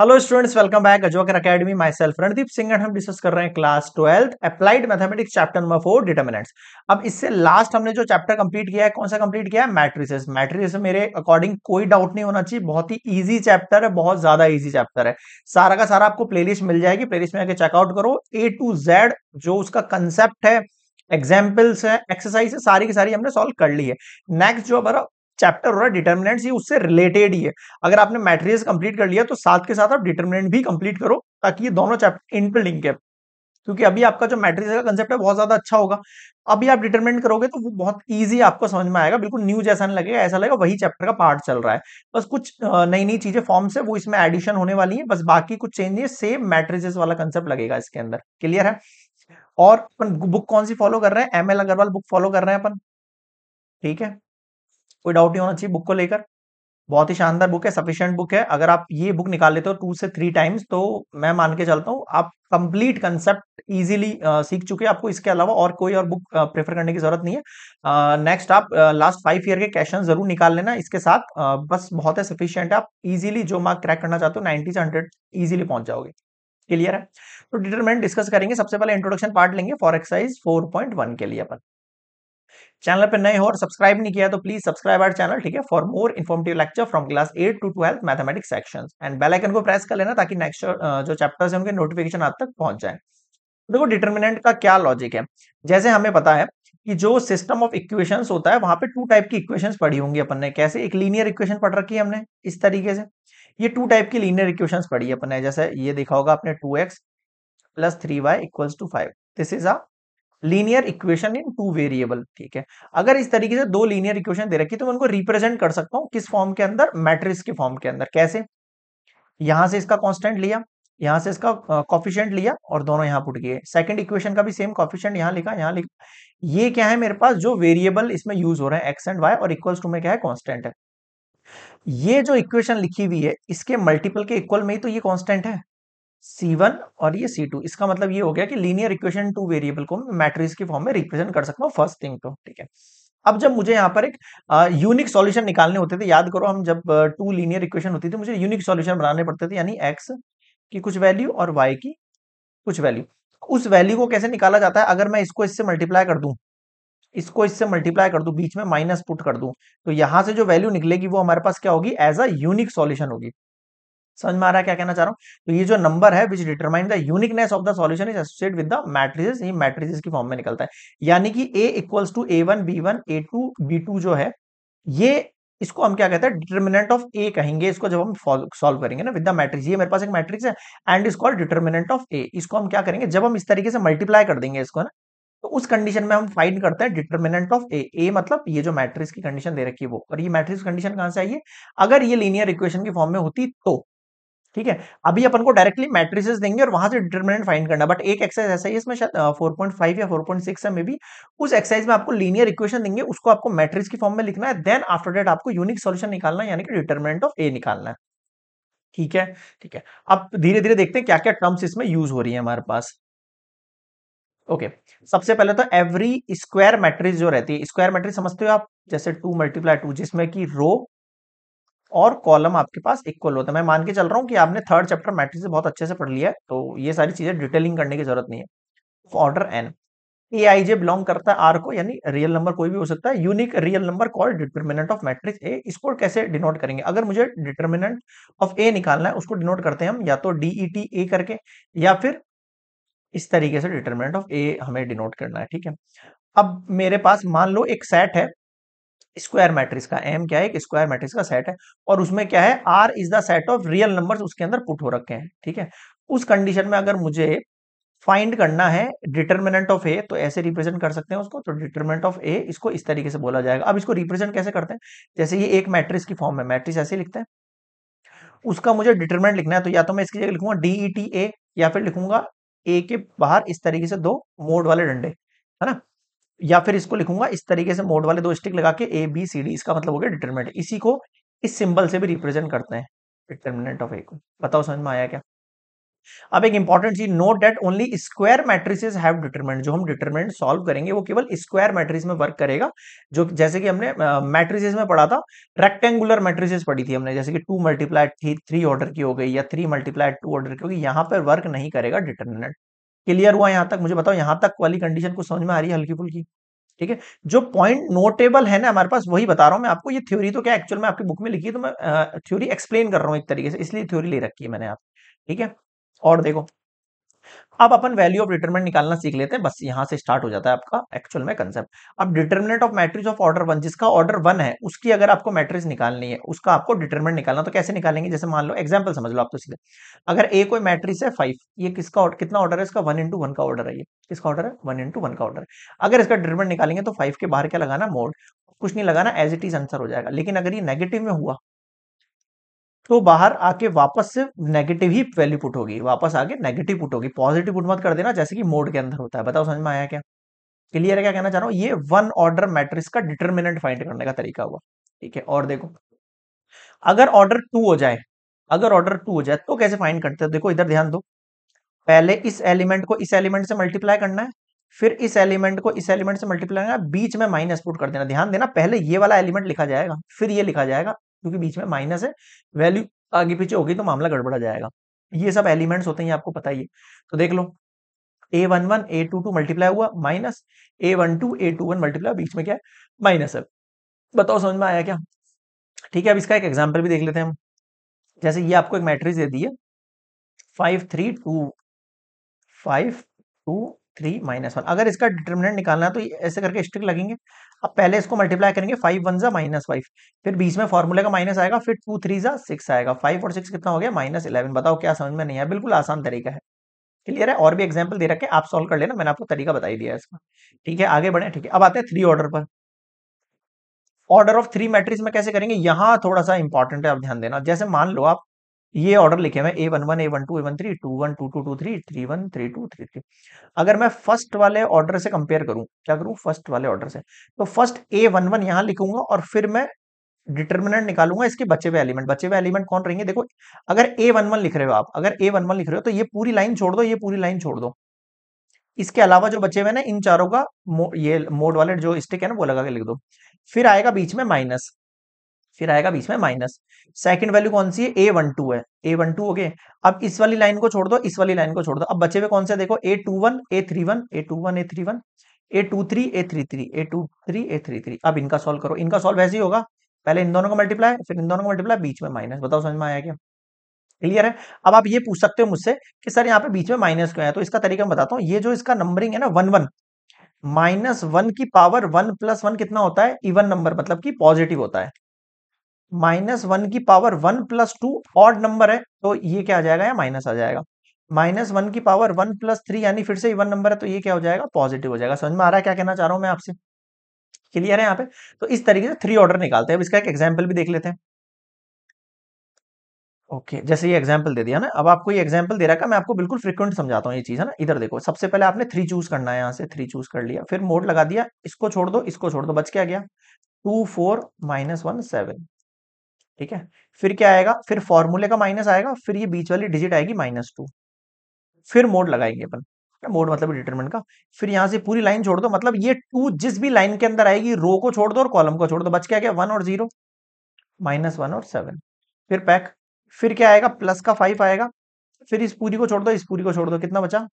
Hello students welcome back Ajokar academy myself Randeep Singh हम discuss कर रहे हैं class twelfth applied mathematics chapter number four determinants अब इससे लास्ट हमने जो चैप्टर कंप्लीट किया है कौन सा कंप्लीट किया है मैट्रिसेस मैट्रिसेस मेरे अकॉर्डिंग कोई डाउट नहीं होना चाहिए बहुत ही ईजी चैप्टर है बहुत ज्यादा ईजी चैप्टर है सारा का सारा आपको प्ले मिल जाएगी प्ले में आगे चेकआउट करो ए टू जेड जो उसका कंसेप्ट है एग्जाम्पल्स है एक्सरसाइज है सारी की सारी हमने सॉल्व कर ली है नेक्स्ट जो हमारा चैप्टर हो रहा है डिटर्मिनेंट्स ये उससे रिलेटेड ही है अगर आपने मैट्रिक्स कंप्लीट कर लिया तो साथ के साथ आप डिटर्मिनेंट भी कंप्लीट करो ताकि ये दोनों चैप्टर इन लिंक है क्योंकि अभी आपका जो मैट्रिक्स का कंसेप्ट है बहुत ज्यादा अच्छा होगा अभी आप डिटरमिनेंट करोगे तो वो बहुत ईजी आपको समझ में आएगा बिल्कुल न्यू जैसा नहीं लगेगा ऐसा लगेगा वही चैप्टर का पार्ट चल रहा है बस कुछ नई नई चीजें फॉर्म्स है वो इसमें एडिशन होने वाली है बस बाकी कुछ चेंज नहीं है सेम मैट्रिजेस वाला कंसेप्ट लगेगा इसके अंदर क्लियर है और अपन बुक कौन सी फॉलो कर रहे हैं M L Agarwal book follow कर रहे हैं अपन ठीक है कोई डाउट नहीं होना चाहिए बुक को लेकर बहुत ही शानदार बुक है सफिशियंट बुक है अगर आप ये बुक निकाल लेते हो टू से थ्री टाइम्स तो मैं मान के चलता हूँ आप कंप्लीट कंसेप्ट इजीली सीख चुके हैं आपको इसके अलावा और कोई और बुक प्रेफर करने की जरूरत नहीं है नेक्स्ट आप लास्ट फाइव ईयर के क्वेश्चन जरूर निकाल लेना इसके साथ बस बहुत है सफिशियंट है आप इजिली जो मार्क क्रैक करना चाहते हो नाइनटी से हंड्रेड ईजिली पहुंच जाओगे क्लियर है तो डिटरमेंट डिस्कस करेंगे सबसे पहले इंट्रोडक्शन पार्ट लेंगे for exercise four point one के लिए अपन चैनल पर नए हो और सब्सक्राइब नहीं किया तो प्लीज सब्सक्राइब आर चैनल ठीक है for more informative lecture from class eight to twelfth mathematics section and bell icon को प्रेस कर लेना ताकि नेक्स्ट uh, जो चैप्टर्स है उनके नोटिफिकेशन आप तक पहुंच जाए देखो डिटर्मिनेंट का क्या लॉजिक है जैसे हमें पता है कि जो सिस्टम ऑफ इक्वेशंस होता है वहां पे टू टाइप की इक्वेशंस पढ़ी होंगी अपन ने कैसे एक लीनियर इक्वेशन पढ़ रखी है हमने इस तरीके से ये टू टाइप की लीनियर इक्वेशंस पढ़ी है अपन ने जैसे ये देखा होगा आपने two X plus three Y equals to five this is a linear equation in two variable ठीक है अगर इस तरीके से दो लीनियर इक्वेशन दे रखी तो मैं उनको रिप्रेजेंट कर सकता हूँ किस फॉर्म के अंदर मैट्रिक्स के फॉर्म के अंदर कैसे यहां से इसका कांस्टेंट लिया यहां से इसका कॉफिशियंट लिया और दोनों यहाँ पुट किए सेकंड इक्वेशन का भी सेम कॉफिशियंट यहाँ लिखा यहाँ लिखा ये क्या है मेरे पास जो वेरिएबल इसमें यूज हो रहे हैं एक्स एंड वाई और इक्वल्स टू में क्या है कॉन्स्टेंट है ये जो इक्वेशन लिखी हुई है इसके मल्टीपल के इक्वल में ही तो ये कॉन्स्टेंट है C1 और ये C2 इसका मतलब ये हो गया कि लीनियर इक्वेशन टू वेरिएबल को मैं मैट्रिक्स के फॉर्म में रिप्रेजेंट कर सकता हूँ फर्स्ट थिंग तो ठीक है अब जब मुझे यहाँ पर एक यूनिक सॉल्यूशन निकालने होते थे याद करो हम जब टू लीनियर इक्वेशन होती थी मुझे यूनिक सॉल्यूशन बनाने पड़ते थे यानी एक्स की कुछ वैल्यू और वाई की कुछ वैल्यू उस वैल्यू को कैसे निकाला जाता है अगर मैं इसको इससे मल्टीप्लाई कर दूं इसको इससे मल्टीप्लाई कर दूं बीच में माइनस पुट कर दूं तो यहां से जो वैल्यू निकलेगी वो हमारे पास क्या होगी एज अ यूनिक सॉल्यूशन होगी समझ में आ रहा है क्या कहना चाह रहा हूँ तो ये जो नंबर है which determine the uniqueness of the solution is associate with the matrices ये मैट्रिसेस की फॉर्म में निकलता है यानी कि A equals to A one B one A two B two जो है ये इसको हम क्या कहते हैं डिटर्मिनेंट ऑफ ए कहेंगे इसको जब हम सॉल्व करेंगे ना विद द मैट्रिक्स ये मेरे पास एक मैट्रिक्स है and is called determinant of A इसको हम क्या करेंगे जब हम इस तरीके से मल्टीप्लाई कर देंगे इसको ना तो उस कंडीशन में हम फाइंड करते हैं डिटर्मिनेंट ऑफ ए ए मतलब ये जो मैट्रिक्स की कंडीशन दे रखी है वो और ये मैट्रिक्स कंडीशन कहां से आई है अगर ये लीनियर इक्वेशन की फॉर्म में होती तो ठीक है अभी अपन को डायरेक्टली मैट्रिसेस देंगे और वहां से डिटर्मिनेंट फाइंड करना बट एक एक्सरसाइज ऐसा ही इसमें शायद फोर पॉइंट फाइव या फोर पॉइंट सिक्स है मे बी उस एक्सरसाइज में आपको लीनियर इक्वेशन देंगे उसको आपको मैट्रिक्स की फॉर्म में लिखना है देन आफ्टर डेट आपको यूनिक सोल्यूशन निकालना यानी कि डिटर्मिनेंट ऑफ ए निकालना है ठीक है ठीक है अब धीरे धीरे देखते हैं क्या क्या टर्म्स इसमें यूज हो रही है हमारे पास ओके okay. सबसे पहले तो एवरी स्क्वायर मैट्रिक्स जो रहती है स्क्वायर मैट्रिक्स समझते हो आप जैसे टू मल्टीप्लाई टू जिसमें कि रो और कॉलम आपके पास इक्वल होता है मैं मान के चल रहा हूँ कि आपने थर्ड चैप्टर मैट्रिक्स बहुत अच्छे से पढ़ लिया है तो ये सारी चीजें डिटेलिंग करने की जरूरत नहीं है order n a i j belong करता है आर को यानी रियल नंबर कोई भी हो सकता है unique real number call determinant of matrix A इसको कैसे डिनोट करेंगे अगर मुझे डिटर्मिनेंट ऑफ ए निकालना है उसको डिनोट करते हैं हम या तो डी ई टी ए करके या फिर इस तरीके से डिटर्मिनेंट ऑफ ए हमें डिनोट करना है ठीक है अब मेरे पास मान लो एक सेट है स्क्वायर मैट्रिक्स का एम क्या है एक स्क्वायर मैट्रिक्स का सेट है और उसमें क्या है R is the set of real numbers उसके अंदर पुट हो रखे हैं ठीक है उस कंडीशन में अगर मुझे फाइंड करना है डिटर्मिनेंट ऑफ ए तो ऐसे रिप्रेजेंट कर सकते हैं उसको तो डिटर्मिनेंट ऑफ ए इसको इस तरीके से बोला जाएगा अब इसको रिप्रेजेंट कैसे करते हैं जैसे ये एक मैट्रिक्स की फॉर्म है मैट्रिक्स ऐसे लिखते हैं उसका मुझे डिटर्मिनेंट लिखना है तो या तो मैं इसकी जगह लिखूंगा डीई टी ए या फिर लिखूंगा ए के बाहर इस तरीके से दो मोड वाले डंडे है ना या फिर इसको लिखूंगा इस तरीके से मोड वाले दो स्टिक लगा के ए बी सी डी इसका मतलब हो गया डिटर्मिनेंट इसी को इस सिंबल से भी रिप्रेजेंट करते हैं डिटर्मिनेंट ऑफ ए को बताओ समझ में आया क्या अब एक इंपॉर्टेंट चीज note that only square matrices have determinant जो हम डिटरमिनेंट सॉल्व करेंगे वो केवल स्क्वायर मैट्रिस में वर्क करेगा जो जैसे कि हमने मैट्रिसेस uh, में पढ़ा था रेक्टेंगुलर मैट्रिसेस पढ़ी थी हमने जैसे कि टू मल्टीप्लाई थ्री ऑर्डर की हो गई या थ्री मल्टीप्लाई टू ऑर्डर की होगी यहाँ पर वर्क नहीं करेगा डिटर्मिनेंट क्लियर हुआ यहाँ तक मुझे बताओ यहाँ तक वाली कंडीशन को समझ में आ रही है हल्की फुल्की ठीक है जो पॉइंट नोटेबल है ना हमारे पास वही बता रहा हूँ मैं आपको ये थ्योरी तो क्या एक्चुअल में आपकी बुक में लिखी है तो मैं थ्योरी एक्सप्लेन कर रहा हूँ एक तरीके से इसलिए थ्योरी ले रखी है मैंने आप ठीक है और देखो अब अपन वैल्यू ऑफ डिटरमिनेंट निकालना सीख लेते हैं बस यहाँ से स्टार्ट हो जाता है आपका एक्चुअल में कंसेप्ट अब determinant of matrix of order one जिसका ऑर्डर वन है उसकी अगर आपको मैट्रिक्स निकालनी है उसका आपको डिटरमिनेंट निकालना तो कैसे निकालेंगे जैसे मान लो एग्जाम्पल समझ लो आप तो सीधे अगर ए कोई मैट्रिक्स है फाइव ये किसका कितना ऑर्डर है इसका वन इंटू वन का ऑर्डर है ये किसका ऑर्डर है वन इंटू वन का ऑर्डर है अगर इसका डिटरमेंट निकालेंगे तो फाइव के बाहर क्या लगाना मोड कुछ नहीं लगाना एज इट इज आंसर हो जाएगा लेकिन अगर ये नेगेटिव में हुआ तो बाहर आके वापस से नेगेटिव ही वैल्यू पुट होगी वापस आके नेगेटिव पुट होगी पॉजिटिव पुट मत कर देना जैसे कि मोड के अंदर होता है बताओ समझ में आया क्या क्लियर है क्या कहना चाह रहा हूँ ये वन ऑर्डर मैट्रिक्स का डिटर्मिनेंट फाइंड करने का तरीका हुआ ठीक है और देखो अगर ऑर्डर टू हो जाए अगर ऑर्डर टू हो जाए तो कैसे फाइंड करते हैं देखो इधर ध्यान दो पहले इस एलिमेंट को इस एलिमेंट से मल्टीप्लाई करना है फिर इस एलिमेंट को इस एलिमेंट से मल्टीप्लाई करना बीच में माइनस पुट कर देना ध्यान देना पहले ये वाला एलिमेंट लिखा जाएगा फिर ये लिखा जाएगा क्योंकि बीच में माइनस है वैल्यू आगे पीछे होगी तो मामला गड़बड़ा जाएगा ये सब एलिमेंट्स होते हैं आपको पता ही है तो देख लो a one one A two two multiply हुआ minus a one two a two one multiply बीच में क्या है माइनस है बताओ समझ में आया क्या ठीक है अब इसका एक एग्जाम्पल भी देख लेते हैं हम जैसे ये आपको एक मैट्रिक्स दे दी है five three two five two three minus one अगर इसका डिटर्मिनेंट निकालना है तो ऐसे करके स्टिक लगेंगे अब पहले इसको मल्टीप्लाई करेंगे फाइव वन जा माइनस फाइव फिर बीच में फॉर्मूले का माइनस आएगा फिर टू थ्री जा सिक्स आएगा फाइव और सिक्स कितना हो गया माइनस इलेवन बताओ क्या समझ में नहीं है बिल्कुल आसान तरीका है क्लियर है और भी एग्जाम्पल दे रखे आप सोल्व कर लेना मैंने आपको तरीका बताई दिया इसका ठीक है आगे बढ़े ठीक है अब आते हैं थ्री ऑर्डर पर ऑर्डर ऑफ थ्री मैट्रिक्स में कैसे करेंगे यहाँ थोड़ा सा इंपॉर्टेंट है आप ध्यान देना जैसे मान लो आप ये ऑर्डर लिखे मैं a one one a one two A one three two one two two two three three one three two three three अगर मैं फर्स्ट वाले ऑर्डर से कंपेयर करूं क्या करूं फर्स्ट वाले ऑर्डर से तो फर्स्ट ए वन वन यहाँ लिखूंगा और फिर मैं डिटर्मिनेंट निकालूंगा इसके बचे हुए एलिमेंट बचे हुए एलिमेंट कौन रहेंगे देखो अगर ए वन वन लिख रहे हो आप अगर ए वन वन लिख रहे हो तो ये पूरी लाइन छोड़ दो ये पूरी लाइन छोड़ दो इसके अलावा जो बचे हुए ना इन चारों का मो, ये मोड वाले जो स्टिक है ना वो लगा के लिख दो फिर आएगा बीच में माइनस फिर आएगा बीच में माइनस सेकंड वैल्यू कौन सी है ए वन टू है ए वन टू ओके अब इस वाली लाइन को छोड़ दो इस वाली लाइन को छोड़ दो अब बचे हुए कौन से देखो a two one a three one A two one a three one A two three a three three a two three a three three अब इनका सॉल्व करो इनका सॉल्व वैसे ही होगा पहले इन दोनों का मल्टीप्लाई फिर इन दोनों का मल्टीप्लाई बीच में माइनस बताओ समझ में आया क्या क्लियर है अब आप ये पूछ सकते हो मुझसे कि सर यहाँ पे बीच में माइनस क्यों है तो इसका तरीका मैं बताता हूँ ये जो इसका नंबरिंग है ना वन वन माइनस वन की पावर वन प्लस वन कितना होता है इवन नंबर मतलब कि पॉजिटिव होता है माइनस वन की पावर वन प्लस टू और नंबर है तो ये क्या आ जाएगा या माइनस आ जाएगा माइनस वन की पावर वन प्लस थ्री यानी फिर से वन नंबर है तो ये क्या हो जाएगा पॉजिटिव हो जाएगा समझ में आ रहा है क्या कहना चाह रहा हूं मैं आपसे क्लियर है यहाँ पे तो इस तरीके से थ्री ऑर्डर निकालते हैं अब इसका एक एग्जाम्पल भी देख लेते हैं ओके okay, जैसे ये एग्जाम्पल दे दिया ना अब आपको ये एग्जाम्पल दे रखा मैं आपको बिल्कुल फ्रिक्वेंट समझाता हूँ ये चीज है ना इधर देखो सबसे पहले आपने थ्री चूज करना है यहाँ से थ्री चूज कर लिया फिर मोड लगा दिया इसको छोड़ दो इसको छोड़ दो बच क्या गया two four minus one seven ठीक है फिर क्या आएगा फिर फॉर्मूले का माइनस आएगा फिर ये बीच वाली डिजिट आएगी माइनस टू फिर मोड लगाएंगे अपन मोड मतलब डिटरमिनेंट का फिर यहां से पूरी लाइन छोड़ दो मतलब ये टू जिस भी लाइन के अंदर आएगी रो को छोड़ दो और कॉलम को छोड़ दो बच क्या क्या वन और जीरो माइनस वन और सेवन फिर पैक फिर क्या आएगा प्लस का फाइव आएगा फिर इस पूरी को छोड़ दो इस पूरी को छोड़ दो कितना बचा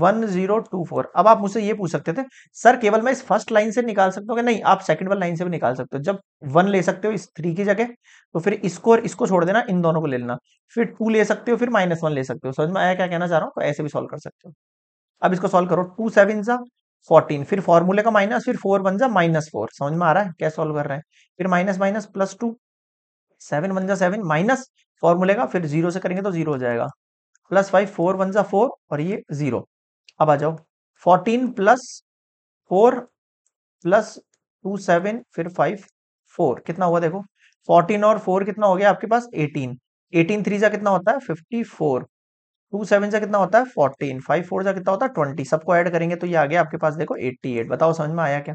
वन जीरो टू फोर अब आप मुझसे ये पूछ सकते थे सर केवल मैं इस फर्स्ट लाइन से निकाल सकता हूँ कि नहीं आप सेकंड वाली लाइन से भी निकाल सकते हो जब वन ले सकते हो इस थ्री की जगह तो फिर इसको और इसको छोड़ देना इन दोनों को ले लेना फिर टू ले सकते हो फिर माइनस वन ले सकते हो समझ में आया क्या कहना चाह रहा हूँ तो ऐसे भी सोल्व कर सकते हो अब इसको सोल्व करो टू सेवन सा फोर्टीन फिर फॉर्मूले का माइनस फिर फोर वन जा माइनस फोर समझ में आ रहा है क्या सोल्व कर रहे हैं फिर minus minus plus two seven one जा सेवन माइनस फॉर्मूले का फिर जीरो से करेंगे तो जीरो हो जाएगा प्लस फाइव फोर वन जा फोर और ये जीरो अब आ जाओ fourteen plus four plus two seven फिर फाइव फोर कितना हुआ देखो फोर्टीन और फोर कितना हो गया आपके पास एटीन एटीन थ्री जा कितना होता है फिफ्टी फोर टू सेवन जा कितना होता है फोर्टीन फाइव फोर जा कितना होता है ट्वेंटी सबको ऐड करेंगे तो ये आ गया आपके पास देखो एट्टी एट बताओ समझ में आया क्या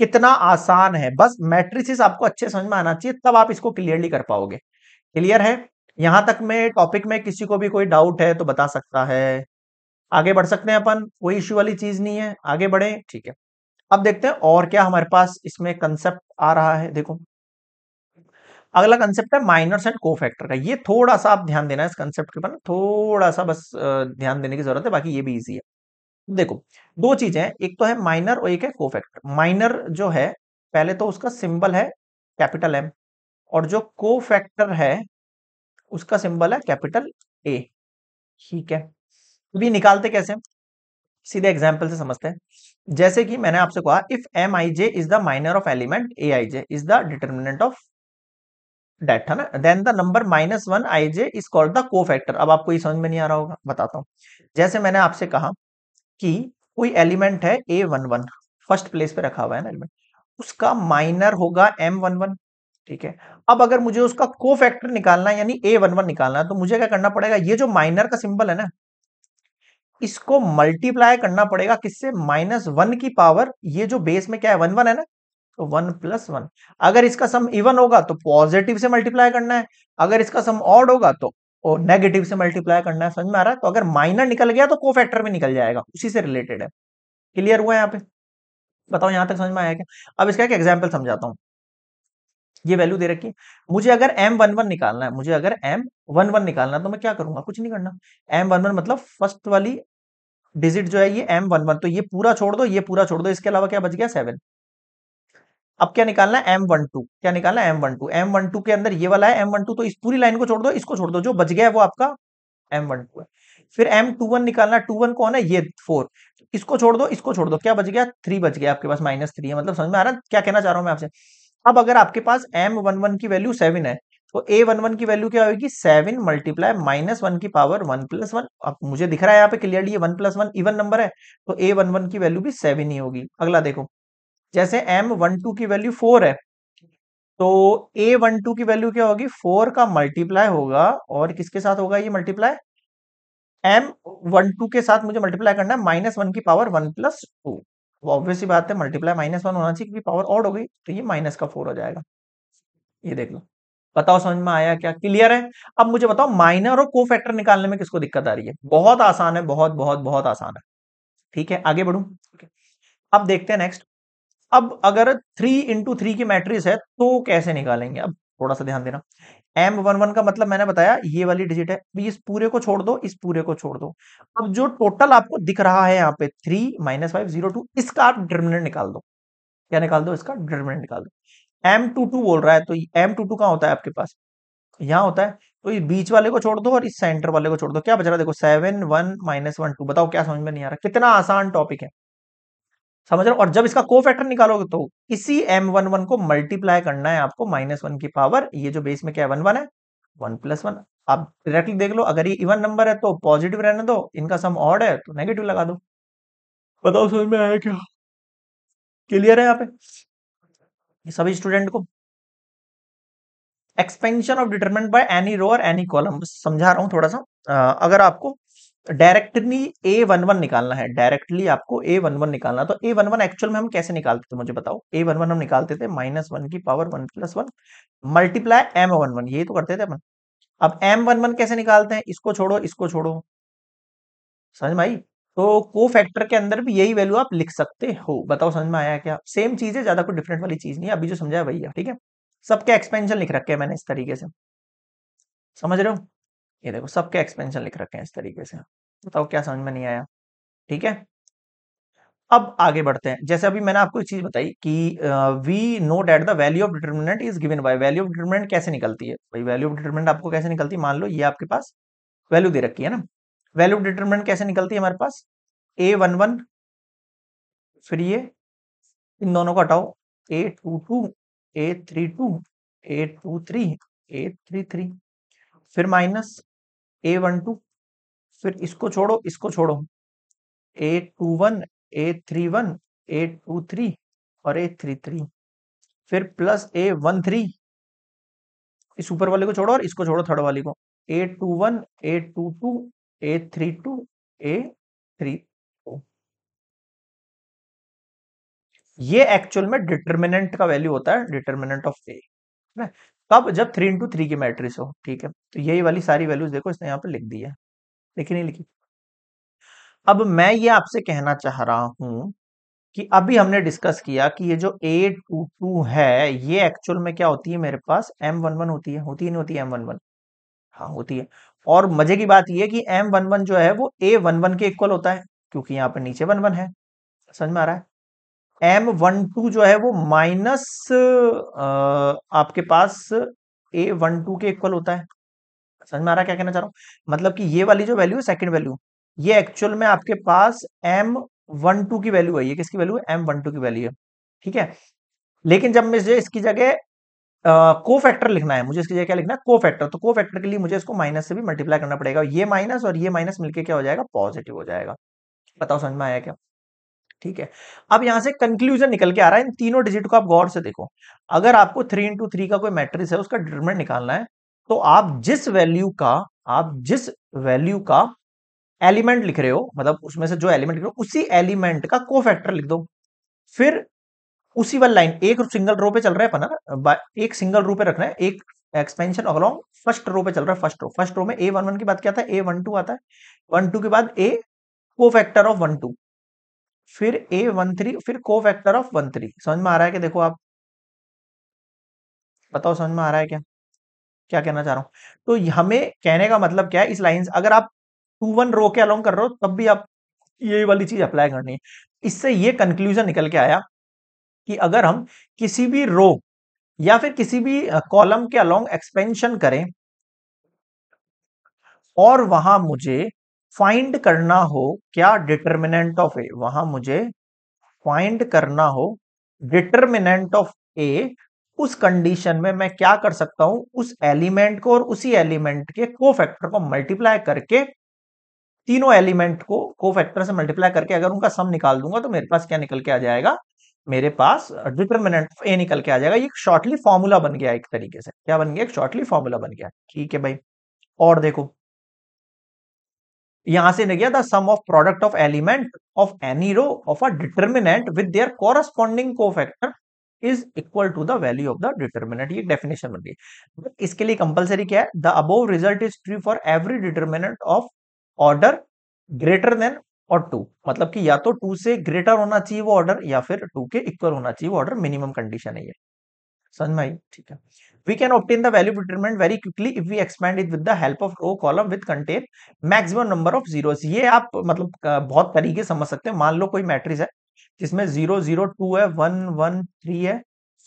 कितना आसान है बस मैट्रिसिस आपको अच्छे समझ में आना चाहिए तब आप इसको क्लियरली कर पाओगे क्लियर है यहां तक में टॉपिक में किसी को भी कोई डाउट है तो बता सकता है आगे बढ़ सकते हैं अपन कोई इश्यू वाली चीज नहीं है आगे बढ़े ठीक है अब देखते हैं और क्या हमारे पास इसमें कंसेप्ट आ रहा है देखो अगला कंसेप्ट है माइनर्स एंड को फैक्टर का ये थोड़ा सा आप ध्यान देना है इस कंसेप्ट के ऊपर थोड़ा सा बस ध्यान देने की जरूरत है बाकी ये भी इजी है देखो दो चीजें हैं एक तो है माइनर और एक है को फैक्टर माइनर जो है पहले तो उसका सिंबल है कैपिटल एम और जो को फैक्टर है उसका सिंबल है कैपिटल ए ठीक है अभी तो निकालते कैसे सीधे एग्जाम्पल से समझते हैं जैसे कि मैंने आपसे कहा if m i j is the minor of element a i j is the determinant of that है ना then the number minus one i j is called the cofactor अब आपको ये समझ में नहीं आ रहा होगा बताता हूँ जैसे मैंने आपसे कहा कि कोई एलिमेंट है a one one first place पे रखा हुआ है ना एलिमेंट उसका माइनर होगा एम वन वन ठीक है अब अगर मुझे उसका को फैक्टर निकालना है यानी ए वन वन निकालना है तो मुझे क्या करना पड़ेगा ये जो माइनर का सिंबल है ना इसको मल्टीप्लाई करना पड़ेगा किससे माइनस वन की पावर ये जो बेस में क्या है वन वन है ना तो वन प्लस वन अगर इसका सम इवन होगा तो पॉजिटिव से मल्टीप्लाई करना है अगर इसका सम ऑड होगा तो नेगेटिव से मल्टीप्लाई करना है समझ में आ रहा है तो अगर माइनर निकल गया तो को फैक्टर में निकल जाएगा उसी से रिलेटेड है क्लियर हुआ है यहाँ पे बताओ यहां तक समझ में आया क्या अब इसका एक एग्जाम्पल समझाता हूँ ये वैल्यू दे रखी है मुझे अगर एम वन वन निकालना है मुझे अगर एम वन वन निकालना है तो मैं क्या करूंगा कुछ नहीं करना एम वन वन मतलब फर्स्ट वाली डिजिट जो है ये एम वन वन तो ये पूरा छोड़ दो ये पूरा छोड़ दो इसके अलावा क्या बच गया सेवन अब क्या निकालना है एम वन टू क्या निकालना है m one two m one two के अंदर ये वाला है एम वन टू तो इस पूरी लाइन को छोड़ दो इसको छोड़ दो जो बच गया है वो आपका एम वन टू है फिर एम टू वन निकालना टू वन कौन है ये फोर इसको छोड़ दो इसको छोड़ दो क्या बच गया थ्री बच गया आपके पास माइनस थ्री है मतलब समझ में आ रहा है क्या कहना चाह रहा हूं मैं आपसे अब अगर आपके पास एम वन वन की वैल्यू सेवन है तो ए वन वन की वैल्यू क्या होगी सेवन मल्टीप्लाई माइनस वन की पावर वन प्लस वन अब मुझे दिख रहा है यहाँ पे क्लियरली ये one plus one even number है तो ए वन वन की वैल्यू भी सेवन ही होगी अगला देखो जैसे एम वन टू की वैल्यू फोर है तो ए वन टू की वैल्यू क्या होगी फोर का मल्टीप्लाई होगा और किसके साथ होगा ये मल्टीप्लाई एम वन टू के साथ मुझे मल्टीप्लाई करना है माइनस वन की पावर वन प्लस टू अब तो ऑब्वियस बात है मल्टीप्लाई माइनस वन होना चाहिए क्योंकि पावर ऑड हो गई तो ये माइनस का फोर हो जाएगा ये देख लो बताओ समझ में आया क्या क्लियर है अब मुझे बताओ माइनर और को फैक्टर निकालने में किसको दिक्कत आ रही है बहुत आसान है बहुत बहुत बहुत आसान है ठीक है आगे बढ़ू अब देखते हैं नेक्स्ट अब अगर थ्री इंटू थ्री की मैट्रिक्स है तो कैसे निकालेंगे अब थोड़ा सा ध्यान देना एम वन वन का मतलब मैंने बताया ये वाली डिजिट है तो इस पूरे को छोड़ दो इस पूरे को छोड़ दो अब जो टोटल आपको दिख रहा है यहाँ पे three minus five zero two इसका आप डिटर्मिनेंट निकाल दो क्या निकाल दो इसका डिटर्मिनेंट निकाल दो एम टू टू बोल रहा है तो एम टू टू कहाँ होता है आपके पास यहाँ होता है तो इस बीच वाले को छोड़ दो और इस सेंटर वाले को छोड़ दो क्या बच रहा है देखो seven one minus one two बताओ क्या समझ में नहीं आ रहा कितना आसान टॉपिक है समझ रहे हो और जब इसका को निकालोगे तो इसी एम वन वन को मल्टीप्लाई करना है आपको माइनस वन की पावर ये जो बेस में क्या वन वन है वन प्लस वन आप डायरेक्टली देख लो अगर ये इवन नंबर है तो पॉजिटिव रहने दो इनका सम ऑड है तो नेगेटिव लगा दो बताओ समझ में आया क्या क्लियर है यहाँ पे सभी स्टूडेंट को expansion of determinant by any row और एनी कॉलम समझा रहा हूं थोड़ा सा आ, अगर आपको डायरेक्टली ए वन वन निकालना है डायरेक्टली आपको ए वन वन निकालना तो ए वन वन एक्चुअल में हम कैसे निकालते थे मुझे बताओ ए वन वन हम निकालते थे माइनस वन की power one plus one multiply m one one यही तो करते थे अपन अब एम वन वन कैसे निकालते हैं इसको छोड़ो इसको छोड़ो समझ में आई तो को फैक्टर के अंदर भी यही वैल्यू आप लिख सकते हो बताओ समझ में आया क्या सेम चीज है ज्यादा कोई डिफरेंट वाली चीज नहीं है अभी जो समझा है वही है ठीक है सबके एक्सपेंशन लिख रखे हैं मैंने इस तरीके से समझ रहे हो ये देखो सबके एक्सपेंशन लिख रखे हैं इस तरीके से बताओ क्या समझ में नहीं आया ठीक है अब आगे बढ़ते हैं जैसे अभी मैंने आपको एक चीज बताई कि we know that the value of determinant is given by value of determinant कैसे निकलती है भाई वैल्यू ऑफ डिटर्मिनेंट आपको कैसे निकलती है मान लो ये आपके पास वैल्यू दे रखी है ना वैल्यू ऑफ डिटर्मिनेंट कैसे निकलती है हमारे पास ए वन वन फिर ये इन दोनों को हटाओ a two two a three two a two three a three three फिर माइनस ए वन टू फिर इसको छोड़ो इसको छोड़ो a two one a three one A two three और ए थ्री थ्री फिर प्लस ए वन थ्री इस ऊपर वाले को छोड़ो और इसको छोड़ो थर्ड वाले को a two one A two two a three two a three two ये एक्चुअल में डिटर्मिनेंट का वैल्यू होता है डिटर्मिनेंट ऑफ ए ठीक है कब जब थ्री इंटू थ्री की मैट्रिक्स हो ठीक है तो यही वाली सारी वैल्यूज देखो इसने यहाँ पे लिख दी है लिखी नहीं लिखी अब मैं ये आपसे कहना चाह रहा हूं कि अभी हमने डिस्कस किया कि ये जो ए टू टू है ये एक्चुअल में क्या होती है मेरे पास एम वन वन होती है होती है नहीं होती एम वन वन हाँ होती है और मजे की बात यह कि एम वन वन जो है वो ए वन वन के इक्वल होता है क्योंकि यहाँ पर नीचे वन वन है समझ में आ रहा है एम वन टू जो है वो माइनस आपके पास ए वन टू के इक्वल होता है समझ में आ रहा क्या कहना चाह रहा हूं मतलब कि ये वाली जो वैल्यू है सेकंड वैल्यू ये एक्चुअल में आपके पास एम वन टू की वैल्यू है ये किसकी वैल्यू है एम वन टू की वैल्यू है ठीक है लेकिन जब मुझे इसकी जगह को फैक्टर लिखना है मुझे इसकी जगह क्या लिखना है को फैक्टर तो को फैक्टर के लिए मुझे इसको माइनस से भी मल्टीप्लाई करना पड़ेगा ये माइनस और ये माइनस मिलकर क्या हो जाएगा पॉजिटिव हो जाएगा बताओ समझ में आया क्या ठीक है अब यहां से कंक्लूजन निकल के आ रहा है इन तीनों डिजिट को आप गौर से देखो अगर आपको थ्री इंटू थ्री का कोई मैट्रिक्स है उसका डिटरमिनेंट निकालना है तो आप जिस वैल्यू का आप जिस वैल्यू का एलिमेंट लिख रहे हो मतलब उसमें से जो एलिमेंट लिख रहे हो उसी एलिमेंट का को फैक्टर लिख दो फिर उसी वाली लाइन एक सिंगल रो पे चल रहा है पना एक सिंगल रो पे रखना है एक एक्सपेंशन अलॉन्ग फर्स्ट रो पे चल रहा है फर्स्ट रो फर्स्ट रो में ए वन वन की बात क्या था ए वन टू आता है वन टू के बाद ए को फैक्टर ऑफ वन टू फिर ए वन थ्री फिर को फैक्टर ऑफ वन थ्री समझ में आ रहा है कि देखो आप बताओ समझ में आ रहा है क्या क्या कहना चाह रहा हूं तो हमें कहने का मतलब क्या है इस लाइन अगर आप टू वन रो के अलॉन्ग कर रहे हो तब भी आप ये वाली चीज अप्लाई करनी है इससे ये कंक्लूजन निकल के आया कि अगर हम किसी भी रो या फिर किसी भी कॉलम के अलोंग एक्सपेंशन करें और वहां मुझे फाइंड करना हो क्या डिटर्मिनेंट ऑफ ए वहां मुझे फाइंड करना हो डिटर्मिनेंट ऑफ ए उस कंडीशन में मैं क्या कर सकता हूं उस एलिमेंट को और उसी एलिमेंट के को फैक्टर को मल्टीप्लाई करके तीनों एलिमेंट को को फैक्टर से मल्टीप्लाई करके अगर उनका सम निकाल दूंगा तो मेरे पास क्या निकल के आ जाएगा मेरे पास डिटर्मिनेंट ऑफ ए निकल के आ जाएगा ये शॉर्टली फॉर्मूला बन गया एक तरीके से क्या बन गया एक शॉर्टली फॉर्मूला बन गया ठीक है भाई और देखो यहां से निकला the sum of product of element of any row of a determinant with their corresponding cofactor is equal to the value of the determinant ये डेफिनेशन बन गई इसके लिए कंपलसरी क्या है the above result is true for every determinant of order greater than और two मतलब कि या तो टू से ग्रेटर होना चाहिए वो ऑर्डर या फिर टू के इक्वल होना चाहिए वो ऑर्डर मिनिमम कंडीशन है ये समझ में आई ठीक है we can obtain the value determinant very quickly if we expand it with the help of row column with contain maximum number of zeros ये आप मतलब बहुत तरीके समझ सकते हैं मान लो कोई मैट्रिक्स है जिसमें जीरो जीरो टू है वन वन थ्री है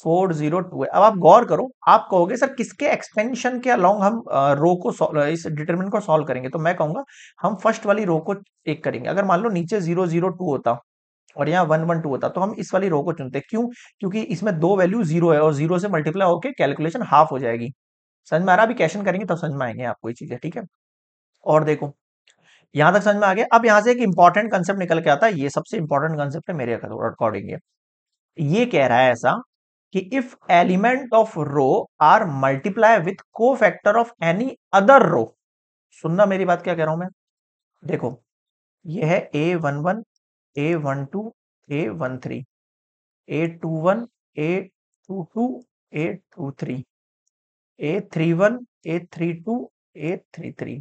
फोर जीरो टू है अब आप गौर करो आप कहोगे सर किसके एक्सपेंशन के अलॉन्ग हम रो को इस डिटरमिनेंट को सॉल्व करेंगे तो मैं कहूंगा हम फर्स्ट वाली रो को टेक करेंगे अगर मान लो नीचे जीरो जीरो टू होता और यहाँ वन वन टू होता तो हम इस वाली रो को चुनते क्यों क्योंकि इसमें दो वैल्यू जीरो है और जीरो से मल्टीप्लाई होकर कैलकुलेशन हाफ हो जाएगी समझ में आ रहा अभी कैशन करेंगे तब समझ में आएंगे आपको ये चीजें ठीक है और देखो यहां तक समझ में आ गया अब यहां से एक इंपॉर्टेंट कंसेप्ट निकल के आता है ये सबसे इंपॉर्टेंट कंसेप्ट है मेरे अकॉर्डिंग ये कह रहा है ऐसा कि if element of row are multiply with cofactor of any other row सुनना मेरी बात क्या कह रहा हूं मैं देखो यह है a one one a one two A one three a two one A two two a two three a three one a three two a three three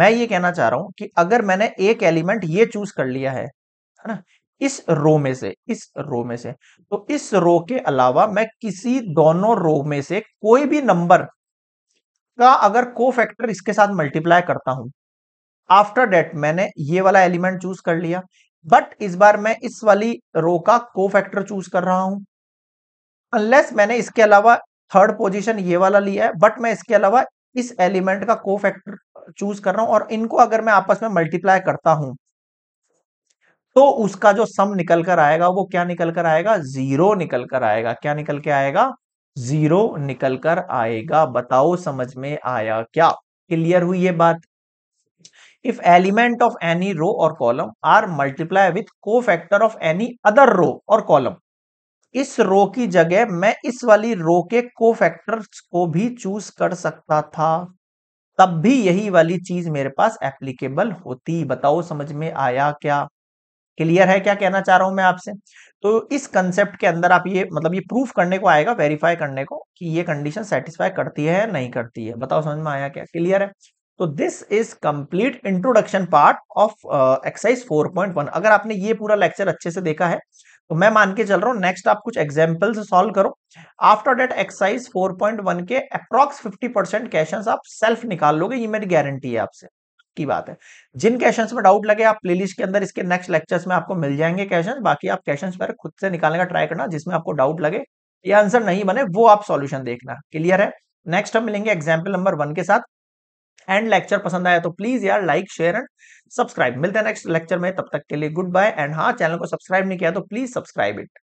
मैं ये कहना चाह रहा हूं कि अगर मैंने एक एलिमेंट ये चूज कर लिया है है ना इस रो में से इस रो में से तो इस रो के अलावा मैं किसी दोनों रो में से कोई भी नंबर का अगर को फैक्टर इसके साथ मल्टीप्लाई करता हूं आफ्टर डेट मैंने ये वाला एलिमेंट चूज कर लिया बट इस बार मैं इस वाली रो का को फैक्टर चूज कर रहा हूं अनलेस मैंने इसके अलावा थर्ड पोजिशन ये वाला लिया है बट मैं इसके अलावा इस एलिमेंट का को फैक्टर चूज कर रहा हूं और इनको अगर मैं आपस में मल्टीप्लाई करता हूं तो उसका जो सम निकल कर आएगा वो क्या निकल कर आएगा जीरो निकल कर आएगा क्या निकल के आएगा जीरो निकल कर आएगा बताओ समझ में आया क्या क्लियर हुई ये बात एलिमेंट ऑफ एनी रो और column are multiply with cofactor of any other row और कॉलम इस रो की जगह मैं इस वाली रो के को फैक्टर को भी चूज कर सकता था तब भी यही वाली चीज मेरे पास एप्लीकेबल होती बताओ समझ में आया क्या क्लियर है क्या कहना चाह रहा हूं मैं आपसे तो इस कंसेप्ट के अंदर आप ये मतलब ये प्रूफ करने को आएगा वेरीफाई करने को कि ये कंडीशन सेटिस्फाई करती है नहीं करती है बताओ समझ में आया क्या क्लियर है तो this is complete introduction part of exercise 4.1 अगर आपने ये पूरा लेक्चर अच्छे से देखा है तो मैं मान के चल रहा हूं नेक्स्ट आप कुछ एग्जाम्पल सॉल्व करो आफ्टर डेट एक्सरसाइज 4.1 के अप्रोक्स 50 परसेंट क्वेश्चन आप सेल्फ निकाल लोगे ये मेरी गारंटी है आपसे की बात है जिन क्वेश्चन में डाउट लगे आप प्ले के अंदर इसके नेक्स्ट लेक्चर्स में आपको मिल जाएंगे क्वेश्चन बाकी आप क्वेश्चन पर खुद से निकालने का ट्राई करना जिसमें आपको डाउट लगे या आंसर नहीं बने वो आप सोल्यूशन देखना क्लियर है नेक्स्ट हम मिलेंगे एग्जाम्पल नंबर वन के साथ एंड लेक्चर पसंद आया तो प्लीज यार लाइक शेयर एंड सब्सक्राइब मिलते हैं नेक्स्ट लेक्चर में तब तक के लिए गुड बाय एंड हाँ चैनल को सब्सक्राइब नहीं किया तो प्लीज सब्सक्राइब इट